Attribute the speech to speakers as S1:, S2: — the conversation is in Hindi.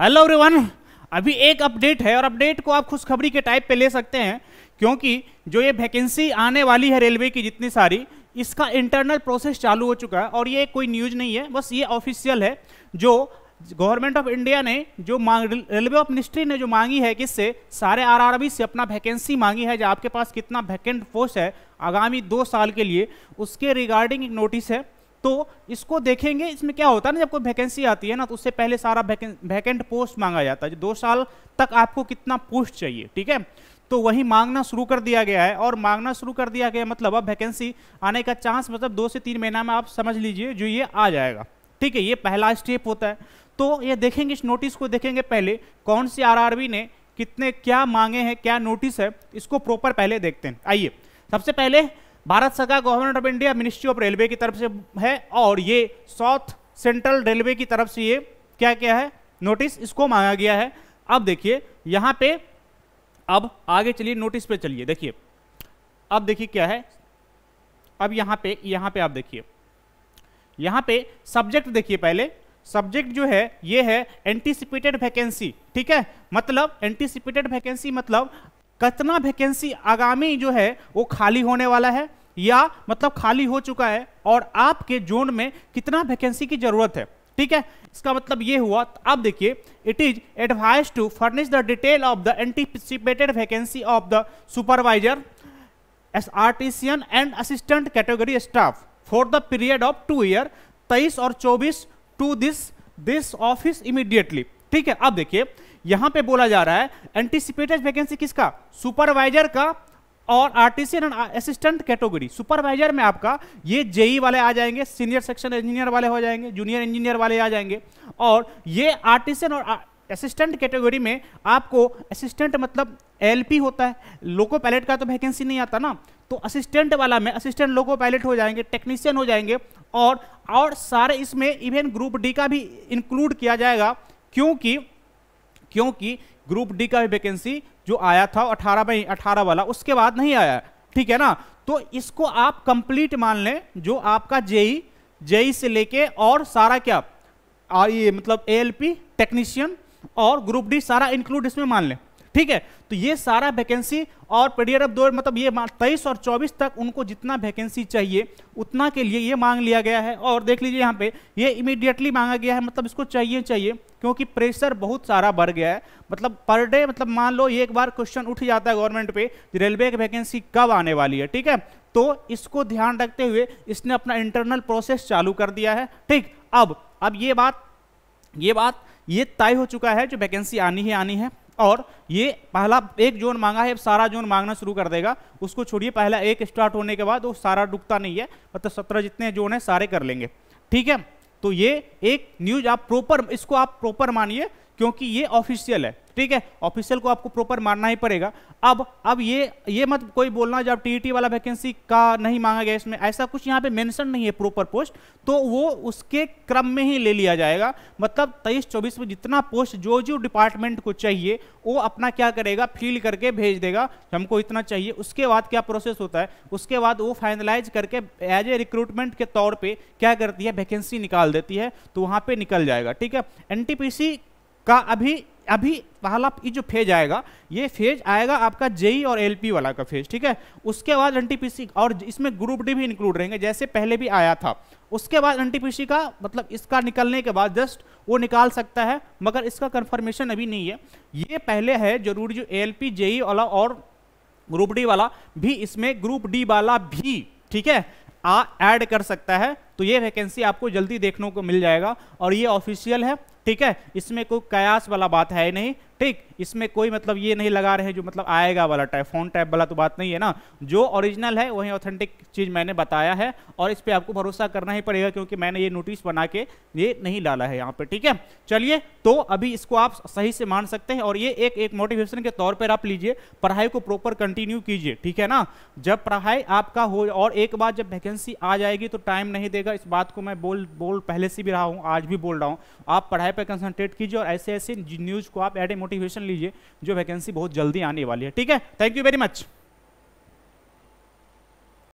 S1: हेलो एवरीवन अभी एक अपडेट है और अपडेट को आप खुशखबरी के टाइप पे ले सकते हैं क्योंकि जो ये वैकेंसी आने वाली है रेलवे की जितनी सारी इसका इंटरनल प्रोसेस चालू हो चुका है और ये कोई न्यूज नहीं है बस ये ऑफिशियल है जो गवर्नमेंट ऑफ इंडिया ने जो मांग रेलवे ऑफ मिनिस्ट्री ने जो मांगी है किससे सारे आरआरबी से अपना वैकेंसी मांगी है जो आपके पास कितना वैकेंट पोस्ट है आगामी दो साल के लिए उसके रिगार्डिंग एक नोटिस है तो इसको देखेंगे इसमें क्या होता है ना जब कोई वैकेंसी आती है ना तो उससे पहले सारा वैकेंट पोस्ट मांगा जाता है दो साल तक आपको कितना पोस्ट चाहिए ठीक है तो वही मांगना शुरू कर दिया गया है और मांगना शुरू कर दिया गया मतलब अब वैकेंसी आने का चांस मतलब दो से तीन महीना में आप समझ लीजिए जो ये आ जाएगा ठीक है ये पहला स्टेप होता है तो ये देखेंगे इस नोटिस को देखेंगे पहले कौन सी आरआरबी ने कितने क्या मांगे हैं क्या नोटिस है इसको प्रॉपर पहले देखते हैं आइए सबसे पहले भारत सरकार government of India ministry of railway की तरफ से है और ये साउथ सेंट्रल रेलवे की तरफ से ये क्या क्या है नोटिस इसको मांगा गया है अब देखिए यहां पे अब आगे चलिए नोटिस पे चलिए देखिए अब देखिए क्या है अब यहाँ पे यहाँ पे आप देखिए यहाँ पे सब्जेक्ट देखिए पहले सब्जेक्ट जो है ये है एंटीसिपेटेड वैकेंसी ठीक है मतलब एंटीसिपेटेड वैकेंसी मतलब कितना वैकेंसी आगामी जो है वो खाली होने वाला है या मतलब खाली हो चुका है और आपके जोन में कितना वैकेंसी की जरूरत है ठीक है इसका मतलब ये हुआ अब देखिए it is advise to furnish the detail of the anticipated vacancy of the supervisor S artisan and assistant category staff for the period of two year तेईस और चौबीस to this this office immediately ठीक है अब देखिए यहां पे बोला जा रहा है एंटीसिपेटेड वैकेंसी किसका सुपरवाइजर का और artisan and assistant category supervisor में आपका ये जेई e वाले आ जाएंगे सीनियर सेक्शन इंजीनियर वाले हो जाएंगे जूनियर इंजीनियर वाले आ जाएंगे और ये आर्टिसियन और असिस्टेंट कैटेगरी में आपको असिस्टेंट मतलब एलपी होता है लोको पायलट का तो वैकेंसी नहीं आता ना तो असिस्टेंट वाला में असिस्टेंट लोको पायलट हो जाएंगे टेक्नीशियन हो जाएंगे और और सारे इसमें इवन ग्रुप डी का भी इंक्लूड किया जाएगा क्योंकि क्योंकि ग्रुप डी का भी वैकेंसी जो आया था अठारह में अठारह वाला उसके बाद नहीं आया ठीक है ना तो इसको आप कंप्लीट मान लें जो आपका जेई जेई e, e से लेके और सारा क्या ये मतलब एएलपी टेक्नीशियन और ग्रुप डी सारा इंक्लूड इसमें मान लें ठीक है तो ये सारा वैकेंसी और अब दो मतलब ये तेईस और चौबीस तक उनको जितना वैकेंसी चाहिए उतना के लिए ये मांग लिया गया है और देख लीजिए यहाँ पे ये इमीडिएटली मांगा गया है मतलब इसको चाहिए चाहिए क्योंकि प्रेशर बहुत सारा बढ़ गया है मतलब पर डे मतलब मान लो ये एक बार क्वेश्चन उठ जाता है गवर्नमेंट पे रेलवे की वैकेंसी कब आने वाली है ठीक है तो इसको ध्यान रखते हुए इसने अपना इंटरनल प्रोसेस चालू कर दिया है ठीक अब अब ये बात ये बात ये तय हो चुका है जो वैकेंसी आनी ही आनी है और ये पहला एक जोन मांगा है सारा जोन मांगना शुरू कर देगा उसको छोड़िए पहला एक स्टार्ट होने के बाद वो सारा डुबता नहीं है मतलब सत्रह जितने जोन है सारे कर लेंगे ठीक है तो ये एक न्यूज आप प्रॉपर इसको आप प्रॉपर मानिए क्योंकि ये ऑफिशियल है ठीक है ऑफिशियल को आपको प्रॉपर मानना ही पड़ेगा अब अब ये ये मत कोई बोलना जब टी टी e वाला वैकेंसी का नहीं मांगा गया इसमें ऐसा कुछ यहाँ पे मेंशन नहीं है प्रॉपर पोस्ट तो वो उसके क्रम में ही ले लिया जाएगा मतलब तेईस चौबीस में जितना पोस्ट जो जो डिपार्टमेंट को चाहिए वो अपना क्या करेगा फिल करके भेज देगा हमको इतना चाहिए उसके बाद क्या प्रोसेस होता है उसके बाद वो फाइनलाइज करके एज ए रिक्रूटमेंट के तौर पर क्या करती है वैकेंसी निकाल देती है तो वहाँ पर निकल जाएगा ठीक है एन का अभी अभी पहला ये जो फेज आएगा ये फेज आएगा आपका जेई और एलपी वाला का फेज ठीक है उसके बाद एनटीपीसी और इसमें ग्रुप डी भी इंक्लूड रहेंगे जैसे पहले भी आया था उसके बाद एनटीपीसी का मतलब इसका निकलने के बाद जस्ट वो निकाल सकता है मगर इसका कंफर्मेशन अभी नहीं है ये पहले है जरूरी जो एल पी जेई वाला और ग्रुप डी वाला भी इसमें ग्रुप डी वाला भी ठीक है ऐड कर सकता है तो ये वैकेंसी आपको जल्दी देखने को मिल जाएगा और ये ऑफिशियल है ठीक है इसमें कोई कयास वाला बात है नहीं ठीक इसमें कोई मतलब ये नहीं लगा रहे हैं जो मतलब आएगा वाला टाइप फोन टाइप वाला तो बात नहीं है ना जो ओरिजिनल है वही ऑथेंटिक चीज़ मैंने बताया है और इस पर आपको भरोसा करना ही पड़ेगा क्योंकि मैंने ये नोटिस बना के ये नहीं डाला है यहाँ पे ठीक है चलिए तो अभी इसको आप सही से मान सकते हैं और ये एक एक मोटिवेशन के तौर पर आप लीजिए पढ़ाई को प्रॉपर कंटिन्यू कीजिए ठीक है ना जब पढ़ाई आपका हो और एक बार जब वैकेंसी आ जाएगी तो टाइम नहीं देगा इस बात को मैं बोल बोल पहले से भी रहा हूँ आज भी बोल रहा हूँ आप पढ़ाई पढ़ाई पर कंसंट्रेट कीजिए और ऐसे ऐसे न्यूज़ को आप एड ए मोटिवेशन लीजिए जो वैकेंसी बहुत जल्दी आने वाली है ठीक है थैंक यू वेरी मच